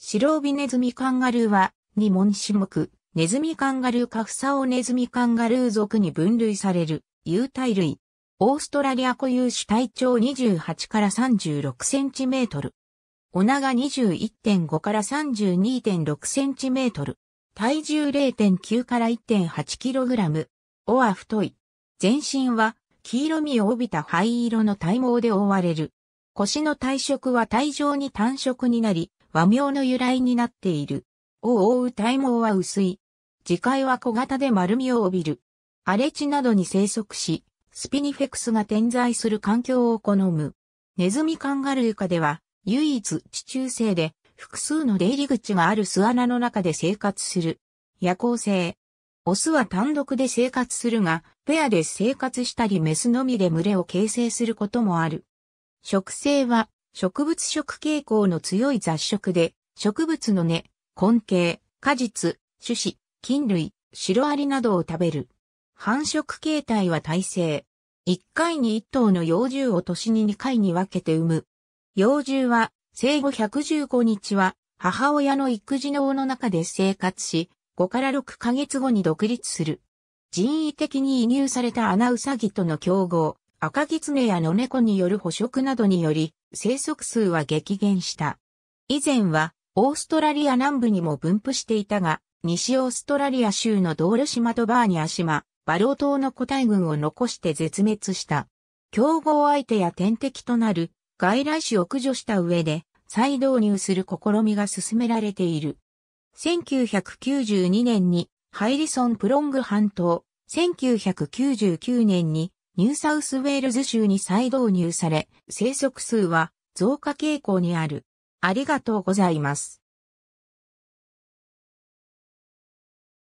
白帯ネズミカンガルーは、二門種目、ネズミカンガルーカフサオネズミカンガルー族に分類される、有体類。オーストラリア固有種体長28から36センチメートル。お長21.5から32.6センチメートル。体重0.9から1.8キログラム。尾は太い。全身は黄色みを帯びた灰色の体毛で覆われる。腰の体色は体状に単色になり、和名の由来になっている。を覆う体毛は薄い。次回は小型で丸みを帯びる。荒れ地などに生息し、スピニフェクスが点在する環境を好む。ネズミカンガルー科では、唯一地中生で、複数の出入り口がある巣穴の中で生活する。夜行性。オスは単独で生活するが、ペアで生活したりメスのみで群れを形成することもある。食性は、植物食傾向の強い雑食で、植物の根、根茎、果実、種子、菌類、白アリなどを食べる。繁殖形態は耐性。1回に1頭の幼獣を年に2回に分けて産む。幼獣は生後115日は母親の育児脳の中で生活し、5から6ヶ月後に独立する。人為的に移入されたアナウサギとの競合、赤狐や野猫による捕食などにより、生息数は激減した。以前は、オーストラリア南部にも分布していたが、西オーストラリア州のドール島とバーニア島、バロー島の個体群を残して絶滅した。競合相手や天敵となる外来種を駆除した上で再導入する試みが進められている。1992年にハイリソン・プロング半島、1999年にニューサウスウェールズ州に再導入され、生息数は増加傾向にある。ありがとうございます。